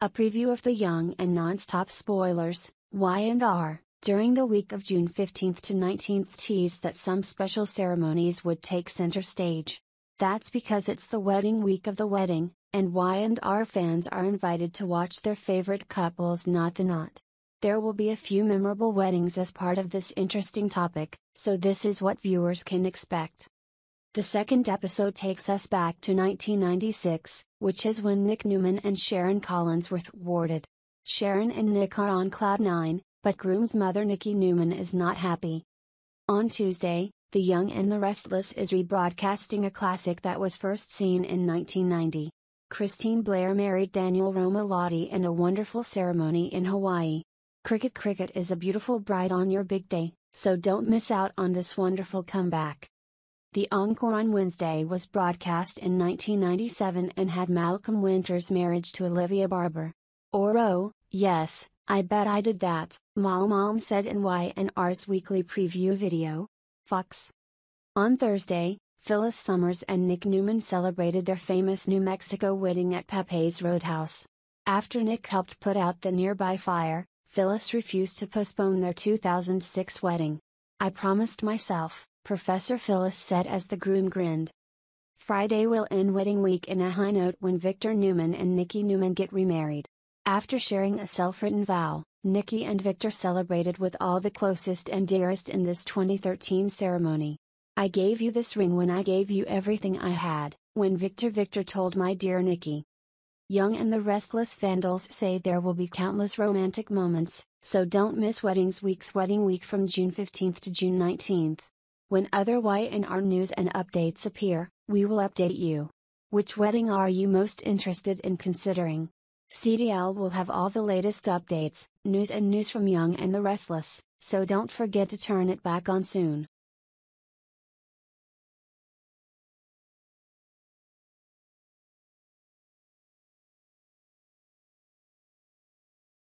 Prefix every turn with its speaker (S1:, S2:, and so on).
S1: A preview of the Young and non-stop spoilers, Y and R, during the week of June 15th to 19th teased that some special ceremonies would take center stage. That's because it's the wedding week of the wedding, and Y and R fans are invited to watch their favorite couples not the knot. There will be a few memorable weddings as part of this interesting topic, so this is what viewers can expect. The second episode takes us back to 1996, which is when Nick Newman and Sharon Collins were thwarted. Sharon and Nick are on Cloud 9, but groom's mother Nikki Newman is not happy. On Tuesday, The Young and the Restless is rebroadcasting a classic that was first seen in 1990. Christine Blair married Daniel Romalotti in a wonderful ceremony in Hawaii. Cricket Cricket is a beautiful bride on your big day, so don't miss out on this wonderful comeback. The encore on Wednesday was broadcast in 1997 and had Malcolm Winter's marriage to Olivia Barber. Or oh, yes, I bet I did that, Mom Mom said in YNR's weekly preview video. Fox. On Thursday, Phyllis Summers and Nick Newman celebrated their famous New Mexico wedding at Pepe's Roadhouse. After Nick helped put out the nearby fire, Phyllis refused to postpone their 2006 wedding. I promised myself, Professor Phyllis said as the groom grinned. Friday will end wedding week in a high note when Victor Newman and Nikki Newman get remarried. After sharing a self written vow, Nikki and Victor celebrated with all the closest and dearest in this 2013 ceremony. I gave you this ring when I gave you everything I had, when Victor Victor told my dear Nikki. Young and the Restless Vandals say there will be countless romantic moments, so don't miss Weddings Week's Wedding Week from June 15th to June 19th. When other Y&R news and updates appear, we will update you. Which wedding are you most interested in considering? CDL will have all the latest updates, news and news from Young and the Restless, so don't forget to turn it back on soon.